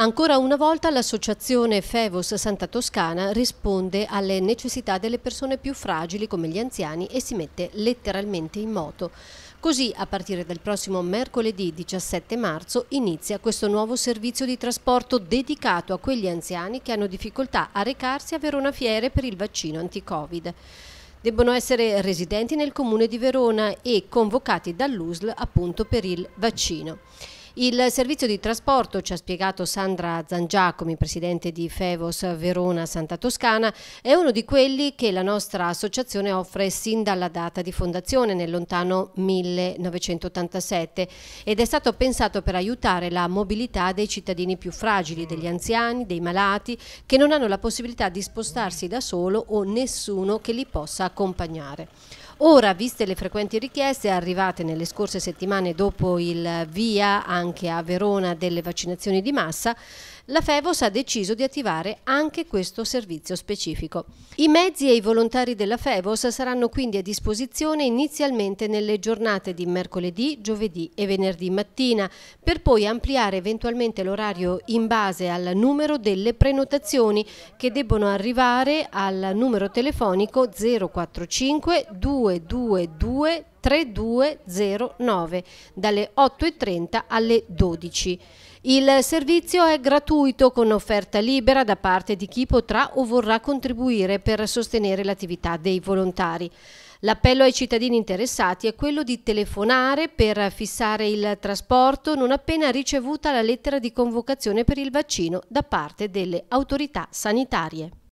Ancora una volta l'associazione Fevos Santa Toscana risponde alle necessità delle persone più fragili come gli anziani e si mette letteralmente in moto. Così a partire dal prossimo mercoledì 17 marzo inizia questo nuovo servizio di trasporto dedicato a quegli anziani che hanno difficoltà a recarsi a Verona Fiere per il vaccino anti-Covid debbono essere residenti nel comune di Verona e convocati dall'USL appunto per il vaccino. Il servizio di trasporto, ci ha spiegato Sandra Zangiacomi, presidente di Fevos Verona Santa Toscana, è uno di quelli che la nostra associazione offre sin dalla data di fondazione nel lontano 1987 ed è stato pensato per aiutare la mobilità dei cittadini più fragili, degli anziani, dei malati, che non hanno la possibilità di spostarsi da solo o nessuno che li possa accompagnare. Ora, viste le frequenti richieste arrivate nelle scorse settimane dopo il via anche a Verona delle vaccinazioni di massa, la FEVOS ha deciso di attivare anche questo servizio specifico. I mezzi e i volontari della FEVOS saranno quindi a disposizione inizialmente nelle giornate di mercoledì, giovedì e venerdì mattina, per poi ampliare eventualmente l'orario in base al numero delle prenotazioni che debbono arrivare al numero telefonico 045 2 222 3209 dalle 8.30 alle 12. Il servizio è gratuito con offerta libera da parte di chi potrà o vorrà contribuire per sostenere l'attività dei volontari. L'appello ai cittadini interessati è quello di telefonare per fissare il trasporto non appena ricevuta la lettera di convocazione per il vaccino da parte delle autorità sanitarie.